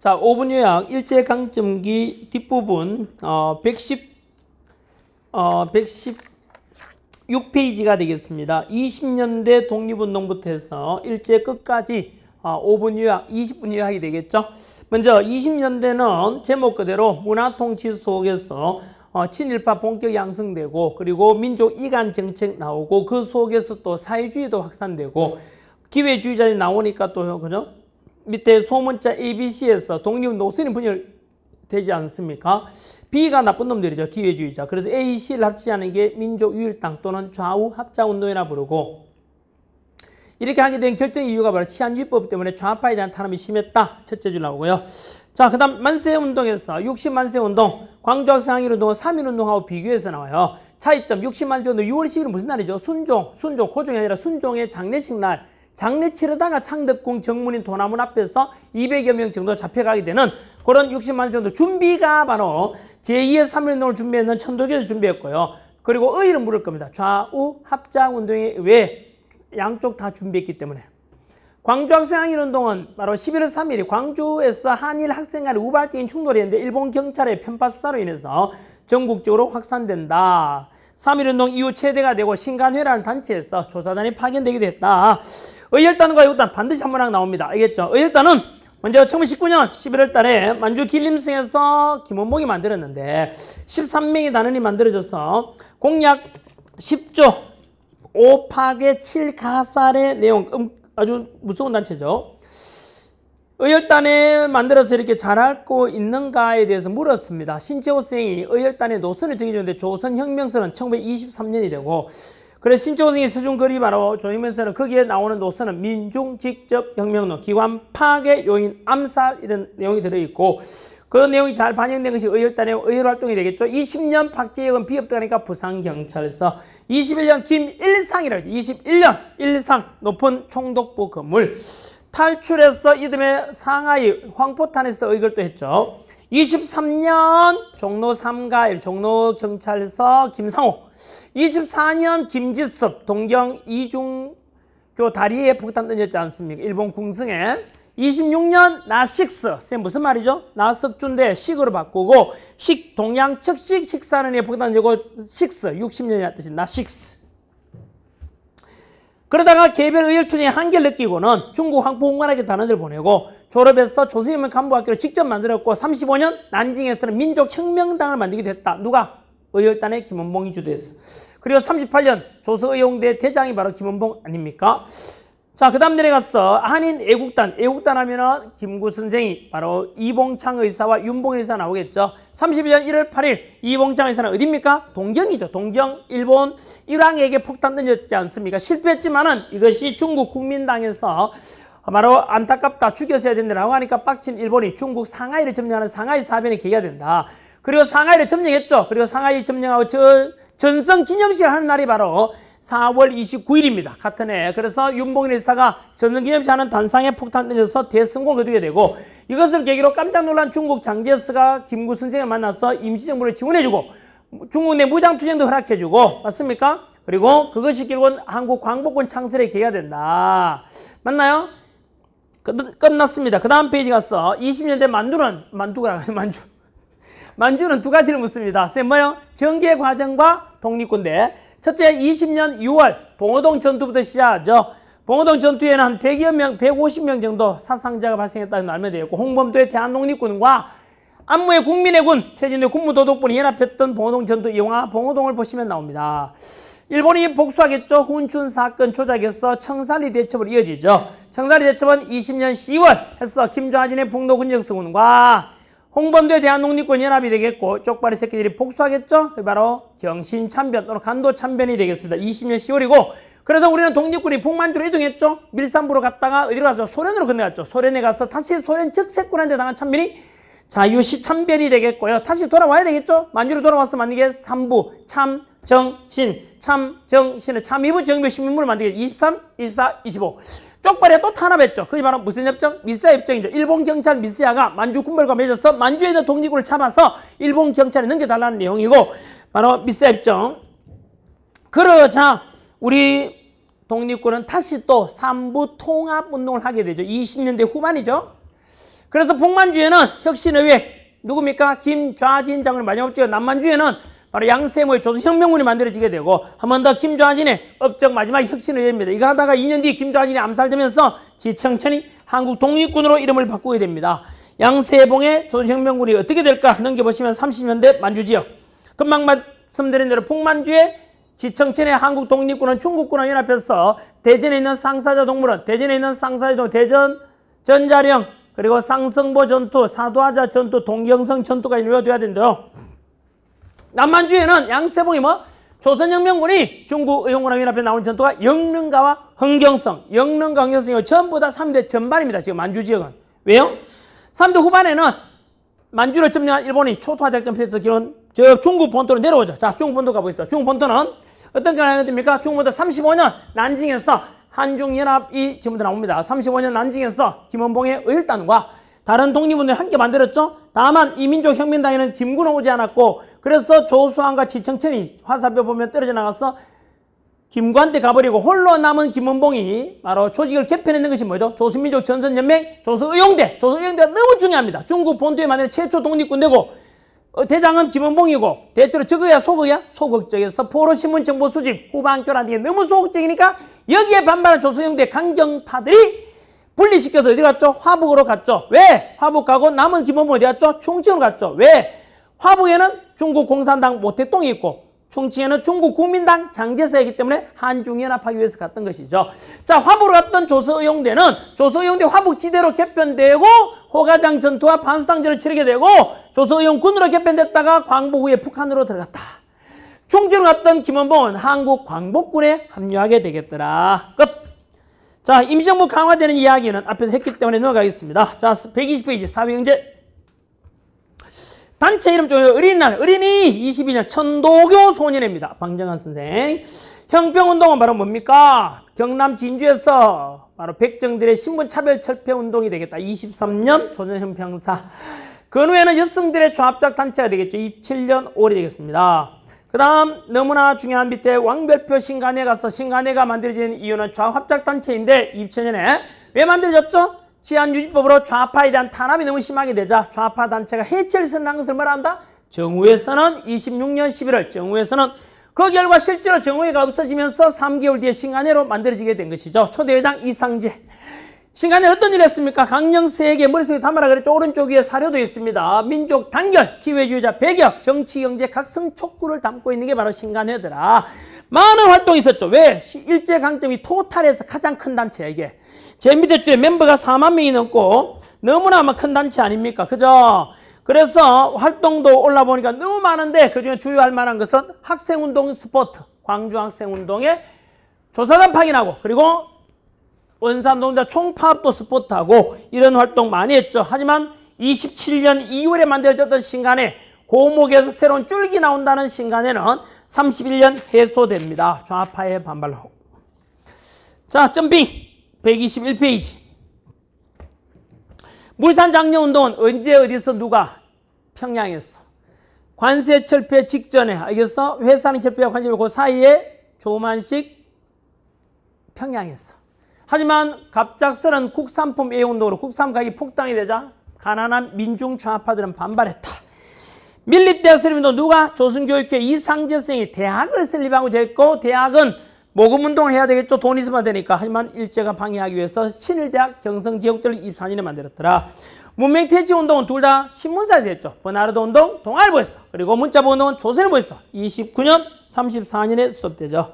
자, 5분 요약 일제 강점기 뒷부분 어, 110 어, 116페이지가 되겠습니다. 20년대 독립운동부터 해서 일제 끝까지 어, 5분 요약, 20분 요약이 되겠죠. 먼저 20년대는 제목 그대로 문화통치 속에서 어, 친일파 본격 양성되고 그리고 민족 이간 정책 나오고 그 속에서 또 사회주의도 확산되고 기회주의자들이 나오니까 또 그죠? 밑에 소문자 ABC에서 독립운동 쓰는 분열되지 않습니까? B가 나쁜 놈들이죠. 기회주의자. 그래서 A, C를 합치하는 게 민족유일당 또는 좌우합자운동이라 부르고 이렇게 하게 된 결정 이유가 바로 치안유법 때문에 좌파에 대한 탄압이 심했다. 첫째 줄 나오고요. 자, 그 다음 만세운동에서 60만세운동, 광주학생항일운동은 3.1운동하고 비교해서 나와요. 차이점 60만세운동 6월 10일은 무슨 날이죠? 순종, 순종, 고종이 아니라 순종의 장례식 날. 장례 치르다가 창덕궁 정문인 도나문 앞에서 200여 명 정도 잡혀가게 되는 그런 60만 정도 준비가 바로 제2의 삼일농을 준비했는 천도교에 준비했고요. 그리고 의의를 물을 겁니다. 좌우 합작 운동에 의해 양쪽 다 준비했기 때문에. 광주 학생항일운동은 바로 11월 3일이 광주에서 한일 학생 간의 우발적인 충돌이었는데 일본 경찰의 편파 수사로 인해서 전국적으로 확산된다. 3.1운동 이후 최대가 되고 신간회라는 단체에서 조사단이 파견되기도 했다. 의열단과 요단 반드시 한 번씩 나옵니다. 알겠죠? 의열단은 먼저 1919년 11월 달에 만주 길림성에서 김원봉이 만들었는데 13명의 단원이 만들어져서 공약 10조 5파괴 7가살의 내용 음, 아주 무서운 단체죠. 의열단에 만들어서 이렇게 잘 앓고 있는가에 대해서 물었습니다. 신채호 선생이 의열단의 노선을 정해줬는데 조선혁명서는 1923년이 되고 그래서 신채호 선생이 수준 글이 바로 조선혁명서은 거기에 나오는 노선은 민중 직접 혁명론, 기관 파괴 요인, 암살 이런 내용이 들어있고 그런 내용이 잘 반영된 것이 의열단의 의열활동이 되겠죠. 20년 박재혁은 비협당하니까 부산경찰서 21년 김일상이라고 21년 일상 높은 총독부 건물 탈출해서 이듬해 상하이 황포탄에서 의결도 했죠. 23년 종로 3가일 종로경찰서 김상호 24년 김지섭 동경 이중교 다리에 폭탄 던졌지 않습니까? 일본 궁승에 26년 나식스 쌤 무슨 말이죠? 나석준대 식으로 바꾸고 식 동양 척식 식사는 폭탄 던지고 식스 60년이라 뜻이 나식스 그러다가 개별 의열투쟁에 한계를 느끼고는 중국 황포공만에게단원들 보내고 졸업해서 조선인민 간부학교를 직접 만들었고 35년 난징에서는 민족혁명당을 만들기도 했다. 누가? 의열단의 김원봉이 주도했어. 그리고 38년 조선의용대 대장이 바로 김원봉 아닙니까? 자, 그 다음 내려가서 한인 애국단, 애국단 하면은 김구 선생이 바로 이봉창 의사와 윤봉 의사 나오겠죠. 31년 1월 8일 이봉창 의사는 어디입니까? 동경이죠. 동경, 일본, 일왕에게 폭탄 던졌지 않습니까? 실패했지만은 이것이 중국 국민당에서 바로 안타깝다 죽였어야 된다라고 하니까 빡친 일본이 중국 상하이를 점령하는 상하이 사변이 계기가 된다. 그리고 상하이를 점령했죠. 그리고 상하이 점령하고 저, 전성 기념식을 하는 날이 바로 4월 29일입니다. 같은 해. 그래서 윤봉일 의사가 전선기념사 하는 단상에 폭탄 던져서 대성공을 거두게 되고 이것을 계기로 깜짝 놀란 중국 장제스가 김구 선생을 만나서 임시정부를 지원해주고 중국 내 무장투쟁도 허락해주고 맞습니까? 그리고 그것이 결국은 한국 광복군 창설의 계기가 된다. 맞나요? 끝, 났습니다그 다음 페이지 가서 20년대 만두는 만두가 만주 만주는 두 가지를 묻습니다. 쌤 뭐요? 정계 과정과 독립군대. 첫째 20년 6월 봉오동 전투부터 시작하죠. 봉오동 전투에는 한 100여 명, 150명 정도 사상자가 발생했다는 알면 되었고 홍범도의 대한독립군과 안무의 국민의군, 최진의 군무도독군이 연합했던 봉오동 전투 영화 봉오동을 보시면 나옵니다. 일본이 복수하겠죠. 훈춘 사건 조작에서 청산리 대첩으로 이어지죠. 청산리 대첩은 20년 10월 해서 김정하진의 북노 군정승군과 홍범대 도 대한독립군연합이 되겠고 쪽발이 새끼들이 복수하겠죠? 그게 바로 경신참변 또는 간도참변이 되겠습니다. 20년 10월이고 그래서 우리는 독립군이 북만주로 이동했죠. 밀산부로 갔다가 어디로 가죠 소련으로 건너갔죠. 소련에 가서 다시 소련 적세군한테 당한 참변이 자유시 참변이 되겠고요. 다시 돌아와야 되겠죠? 만주로 돌아와서 만든게 3부 참, 정, 신, 참, 정, 신을 참이부 정묘신문물을 만들게 23, 24, 25 쪽발에 또 탄압했죠. 그게 바로 무슨 협정? 미스 협정이죠. 일본 경찰 미스야가 만주 군벌과 맺어서 만주에 있는 독립군을 잡아서 일본 경찰에 넘겨달라는 내용이고 바로 미스 협정. 그러자 우리 독립군은 다시 또 삼부 통합 운동을 하게 되죠. 20년대 후반이죠. 그래서 북만주에는 혁신의회 누굽니까? 김좌진 장군을 마지막 뛰어 남만주에는 바로 양세모의 조선혁명군이 만들어지게 되고 한 번 더 김좌진의 업적 마지막 혁신을 됩니다. 이거 하다가 2년 뒤 김좌진이 암살되면서 지청천이 한국 독립군으로 이름을 바꾸게 됩니다. 양세봉의 조선혁명군이 어떻게 될까 넘겨보시면 30년대 만주지역 금방 말씀드린 대로 북만주의 지청천의 한국 독립군은 중국군과 연합해서 대전에 있는 상사자 동물원, 대전에 있는 상사자 동물, 대전 전자령, 그리고 상승보 전투, 사도하자 전투, 동경성 전투가 이루어져야 된대요. 남만주에는 양세봉이 뭐 조선혁명군이 중국 의용군합연합에 나온 전투가 영릉가와 흥경성, 영릉과 흥경성이 전부 다 3대 전반입니다. 지금 만주 지역은. 왜요? 3대 후반에는 만주를 점령한 일본이 초토화 작전표에서 기원 저 중국 본토로 내려오죠. 자, 중국 본토 가보겠습니다. 중국 본토는 어떤 결과가 됩니까? 중국 본토 35년 난징에서 한중연합이 지금부터 나옵니다. 35년 난징에서 김원봉의 의일단과 다른 독립운동 함께 만들었죠. 다만 이민족혁명당에는 김구는 오지 않았고 그래서 조수환과 지청천이 화살표 보면 떨어져 나가서 김관한테 가버리고 홀로 남은 김원봉이 바로 조직을 개편했는 것이 뭐죠? 조선민족 전선연맹, 조선의용대, 조선의용대가 너무 중요합니다. 중국 본토에 만든 최초 독립군되고 어, 대장은 김원봉이고 대체로 적어야 소극이야? 소극적에서 포로신문 정보 수집, 후반교라는 게 너무 소극적이니까 여기에 반발한 조선의용대 강경파들이 분리시켜서 어디 갔죠? 화북으로 갔죠. 왜? 화북 가고 남은 기본부 어디 갔죠? 충칭으로 갔죠. 왜? 화북에는 중국 공산당 모태똥이 있고 충칭에는 중국 국민당 장제사이기 때문에 한중연합하기 위해서 갔던 것이죠. 자, 화북으로 갔던 조서의용대는 조서의용대 화북지대로 개편되고 호가장 전투와 반수당전을 치르게 되고 조서의용군으로 개편됐다가 광복 후에 북한으로 들어갔다. 충칭으로 갔던 김원봉은 한국 광복군에 합류하게 되겠더라. 끝! 자, 임시정부 강화되는 이야기는 앞에서 했기 때문에 넘어가겠습니다. 자, 120페이지 사회경제 단체 이름 중에 어린이날, 어린이 22년 천도교 소년입니다. 방정환 선생. 형평운동은 바로 뭡니까? 경남 진주에서 바로 백정들의 신분차별 철폐운동이 되겠다. 23년 조선형평사. 그 후에는 여성들의 조합적 단체가 되겠죠. 27년 5월이 되겠습니다. 그 다음 너무나 중요한 밑에 왕별표 신간에 가서 신간회가 만들어진 이유는 좌합작단체인데 2000년에 왜 만들어졌죠? 치안유지법으로 좌파에 대한 탄압이 너무 심하게 되자 좌파 단체가 해체를 선언한 것을 말한다? 정우에서는 26년 11월 정우에서는 그 결과 실제로 정우회가 없어지면서 3개월 뒤에 신간회로 만들어지게 된 것이죠. 초대회장 이상재 신간에 어떤 일을 했습니까? 강령 세계 머릿속에 담아라 그랬죠. 오른쪽 위에 사료도 있습니다. 민족 단결, 기회주의자 배격, 정치, 경제, 각성 촉구를 담고 있는 게 바로 신간회더라. 많은 활동이 있었죠. 왜? 일제강점이 토탈에서 가장 큰 단체야 이게. 제 밑에 주에 멤버가 4만 명이 넘고 너무나 뭐 큰 단체 아닙니까? 그죠? 그래서 활동도 올라 보니까 너무 많은데 그중에 주요할 만한 것은 학생운동 스포트, 광주학생운동의 조사단 파견하고 그리고 원산동자 총파업도 스포트하고 이런 활동 많이 했죠. 하지만 27년 2월에 만들어졌던 신간에 고목에서 새로운 줄기 나온다는 신간에는 31년 해소됩니다. 좌파의 반발로. 자, 점핑 121페이지. 물산 장려 운동은 언제 어디서 누가 평양에서 관세 철폐 직전에 알겠어? 아, 회사는 철폐와 관세고그 사이에 조만식 평양에서 하지만 갑작스런 국산품 애운동으로 국산 가격이 폭등이 되자 가난한 민중 좌파들은 반발했다. 밀립대학설립운동 누가? 조선교육회 이상재 성이 대학을 설립하고 됐고 대학은 모금운동을 해야 되겠죠. 돈 있으면 되니까. 하지만 일제가 방해하기 위해서 신일대학 경성지역들을 입산인에 만들었더라. 문맹퇴치운동은 둘 다 신문사에서 했죠. 버나르도 운동 동아일보에서 그리고 문자보 운동은 조선일보에서 29년 34년에 수업되죠.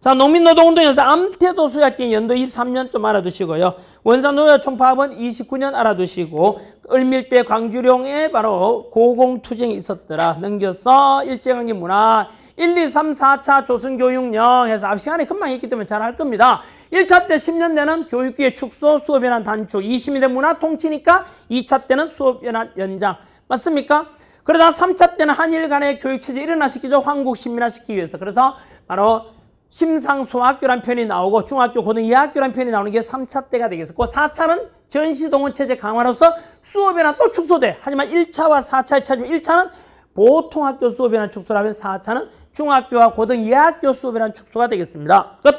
자, 농민노동운동에서 암태도수였지 연도 23년 좀 알아두시고요. 원산노조 총파업은 29년 알아두시고 을밀대 광주룡에 바로 고공투쟁이 있었더라. 넘겨서 일제강기 문화 1, 2, 3, 4차 조선교육령 해서 앞시간이 금방 있기 때문에 잘 할 겁니다. 1차 때 10년 내는 교육기의 축소, 수업연한 단축, 20일의 문화 통치니까 2차 때는 수업연한 연장. 맞습니까? 그러다 3차 때는 한일 간의 교육체제 일어나시키죠. 황국 신민화시키기 위해서. 그래서 바로 심상소학교란 편이 나오고 중학교 고등이학교란 편이 나오는 게 3차 때가 되겠고 4차는 그 전시동원 체제 강화로서 수업이나 또 축소돼. 하지만 1차와 4차의 차이면 1차는 보통 학교 수업이나 축소라면 4차는 중학교와 고등이학교 수업이나 축소가 되겠습니다. 끝.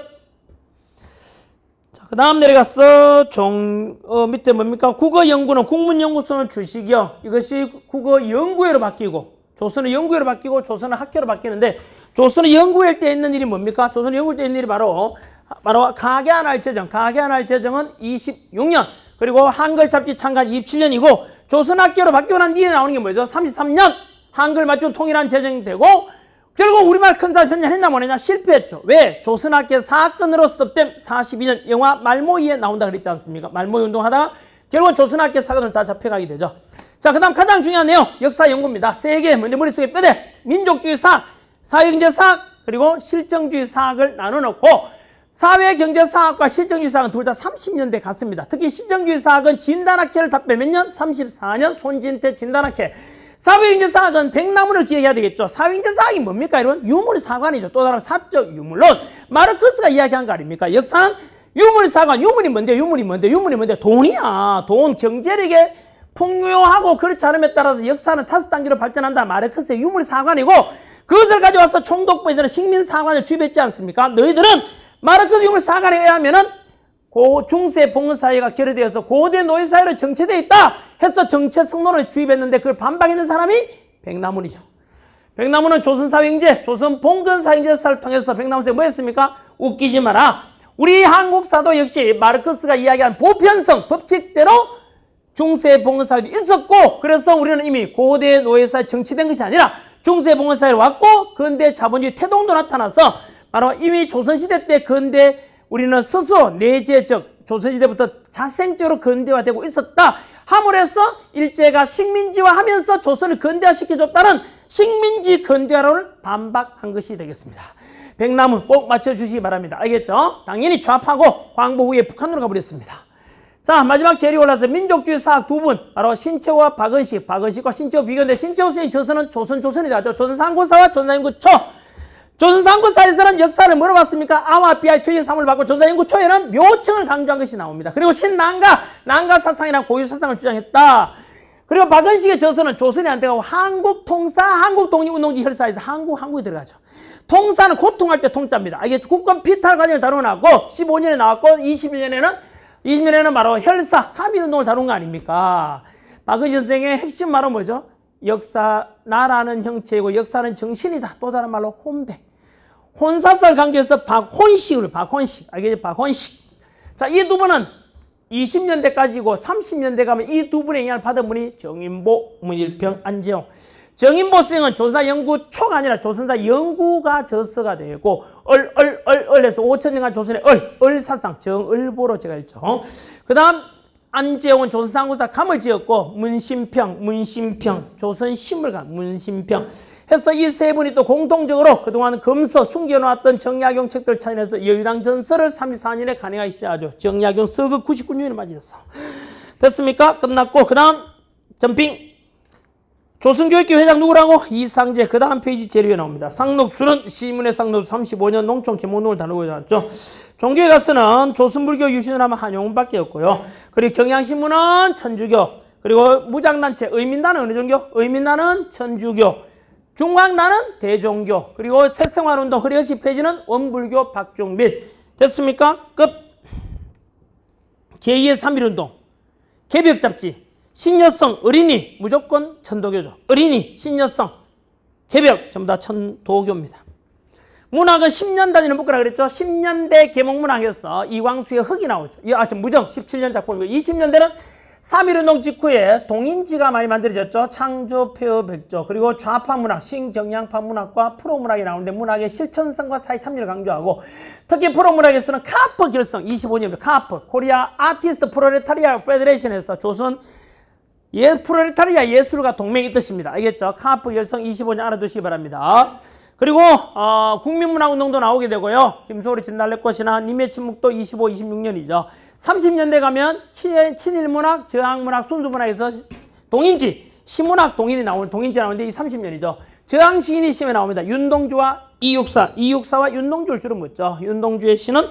자, 그 다음 내려가서 종, 어, 밑에 뭡니까? 국어연구는 국문연구소는 주식이요. 이것이 국어연구회로 바뀌고 조선은 연구회로 바뀌고 조선은 학교로 바뀌는데 조선 연구할때 있는 일이 뭡니까? 조선 영구일 때 있는 일이 바로 바로 가계안할 재정. 가계안할 재정은 26년 그리고 한글 잡지 창간 27년이고 조선학교로 바뀌고 난 뒤에 나오는 게 뭐죠? 33년 한글 맞춤 통일한 재정이 되고 결국 우리말 큰사 현장했나 뭐냐 실패했죠. 왜? 조선학교 사건으로 스톱된 42년 영화 말모이에 나온다 그랬지 않습니까? 말모이 운동하다 결국은 조선학교 사건을다 잡혀가게 되죠. 자, 그 다음 가장 중요한 내용 역사 연구입니다. 세계 먼저 머릿속에 뼈대 민족주의사 사회경제 사학 그리고 실정주의 사학을 나눠놓고 사회경제 사학과 실정주의 사학은 둘 다 30년대 같습니다. 특히 실정주의 사학은 진단학회를 답해 몇 년? 34년 손진태 진단학회. 사회경제 사학은 백나무를 기억해야 되겠죠. 사회경제 사학이 뭡니까? 이런 유물 사관이죠. 또 다른 사적 유물론. 마르크스가 이야기한 거 아닙니까? 역사는 유물 사관. 유물이 뭔데? 유물이 뭔데? 유물이 뭔데? 돈이야. 돈 경제력에 풍요하고 그렇지 않음에 따라서 역사는 다섯 단계로 발전한다. 마르크스의 유물 사관이고 그것을 가져와서 총독부에서는 식민사관을 주입했지 않습니까? 너희들은 마르크스 융을 사관에 의하면은 고 중세 봉사회가 결여되어서 고대 노예 사회로 정체되어 있다 해서 정체 성론을 주입했는데 그걸 반박했는 사람이 백나문이죠. 백나무는 조선사 횡제, 조선 봉건사 횡제사를 통해서 백나무세 뭐 했습니까? 웃기지 마라. 우리 한국사도 역시 마르크스가 이야기한 보편성, 법칙대로 중세 봉건사회도 있었고 그래서 우리는 이미 고대 노예사에 정치된 것이 아니라 중세 봉헌사에 왔고 근대 자본주의 태동도 나타나서 바로 이미 조선시대 때 근대 우리는 스스로 내재 적 조선시대부터 자생적으로 근대화되고 있었다. 함으로써 일제가 식민지화하면서 조선을 근대화시켜줬다는 식민지 근대화론을 반박한 것이 되겠습니다. 백남무꼭 맞춰주시기 바랍니다. 알겠죠? 당연히 좌파고 광복 후에 북한으로 가버렸습니다. 자 마지막 제리 올라서 민족주의 사학 두 분 바로 신채호와 박은식 박은식과 신채호 비교인데 신채호 씨의 저서는 조선조선이죠 조선상군사와 조선인구초 조선상군사에서는 역사를 물어봤습니까? 아마 비아이 퇴진 사물을 받고 조선인구 초에는 묘층을 강조한 것이 나옵니다. 그리고 신난가 난가 사상이란 고유 사상을 주장했다. 그리고 박은식의 저서는 조선이 안 되고 한국 통사 한국 독립운동지 혈사에서 한국 한국에 들어가죠. 통사는 고통할 때 통자입니다. 이게 국권 피탈 관련을 다뤄놨고 15년에 나왔고 21년에는 이면에는 바로 혈사, 삼인운동을 다룬 거 아닙니까? 박은지 선생의 핵심 말은 뭐죠? 역사, 나라는 형체이고 역사는 정신이다. 또 다른 말로 혼백. 혼사살 관계에서 박혼식을, 박혼식. 알겠죠? 박혼식. 자, 이 두 분은 20년대까지고 30년대 가면 이 두 분의 영향을 받은 분이 정인보, 문일평, 안재홍. 정인보생은 조선연구초가 아니라 조선사 연구가 저서가 되고 얼, 얼, 얼, 얼에서 5천년간 조선의 얼, 얼사상, 정을보로 제가 읽죠. 그 다음 안재홍은 조선상구사 감을 지었고 문신평, 문신평, 조선신물관, 문신평 해서 이 세 분이 또 공통적으로 그동안 금서 숨겨놓았던 정약용 책들 차원내서 여유당 전설을 34년에 간행하기 시작하죠. 정약용 서극 99년을 맞이했어. 됐습니까? 끝났고 그 다음 점핑. 조선교육기 회장 누구라고? 이상재 그 다음 페이지 재료에 나옵니다. 상록수는 시문의 상록수 35년 농촌 계몽농을 다루고 있죠. 종교에 가서는 조선불교 유신을 하면 한용운밖에 없고요. 그리고 경향신문은 천주교 그리고 무장단체 의민단은 어느 종교? 의민단은 천주교 중앙단은 대종교 그리고 새생활운동 흐리허시 페이지는 원불교 박종민 됐습니까? 끝 제2의 3.1운동 개벽잡지 신여성, 어린이 무조건 천도교죠. 어린이, 신여성, 개벽 전부 다 천도교입니다. 문학은 10년 단위로 묶으라 그랬죠. 10년대 개몽문학이었어 이광수의 흙이 나오죠. 이 아, 참, 무정 17년 작품이고 20년대는 3.1운동 직후에 동인지가 많이 만들어졌죠. 창조, 폐허, 백조 그리고 좌파문학, 신경향파문학과 프로문학이 나오는데 문학의 실천성과 사회 참여를 강조하고 특히 프로문학에서는 카프 결성 25년입니다. 카프, 코리아 아티스트 프로레타리아 페더레이션에서 조선 예, 프로레타리아 예술과 동맹이 뜻입니다. 알겠죠? 카프 열성 25년 알아두시기 바랍니다. 그리고 어, 국민문화운동도 나오게 되고요. 김소리 진달래꽃이나 님의 침묵도 25, 26년이죠. 30년대 가면 친, 친일문학, 저항문학, 순수문학에서 동인지, 시문학 동인이 나오는 동인지 나오는데 이 30년이죠. 저항시인이 시에 나옵니다. 윤동주와 이육사, 이육사와 윤동주를 주로 묻죠. 윤동주의 시는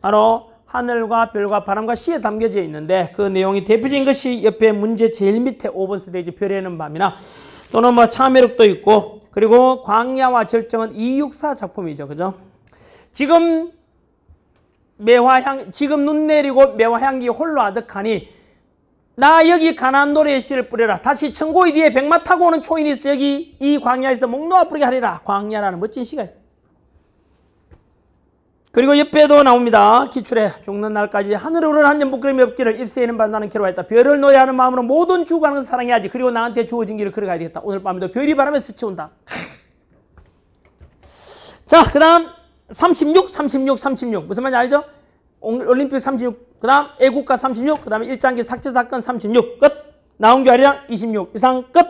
바로 하늘과 별과 바람과 시에 담겨져 있는데 그 내용이 대표적인 것이 옆에 문제 제일 밑에 5번 스테이지 별에는 밤이나 또는 뭐참외력도 있고 그리고 광야와 절정은 264 작품이죠. 그죠? 지금 매화향 지금 눈 내리고 매화향기 홀로 아득하니 나 여기 가난 노래의 씨를 뿌려라. 다시 천고의 뒤에 백마 타고 오는 초인이 있어 여기 이 광야에서 목놓아 뿌리게 하리라. 광야라는 멋진 시가 있어. 그리고 옆에도 나옵니다. 기출에 죽는 날까지 하늘에 오르는 한점부끄럼이 없기를 입새에는 반다는 괴로워 했다. 별을 노예하는 마음으로 모든 주관을 사랑해야지. 그리고 나한테 주어진 길을 걸어가야 되겠다. 오늘 밤에도 별이 바람에 스쳐온다 자, 그 다음 36, 36, 36. 무슨 말인지 알죠? 올림픽 36, 그 다음 애국가 36, 그 다음에 일장기 삭제 사건 36, 끝. 나온 게 아니라 26 이상 끝.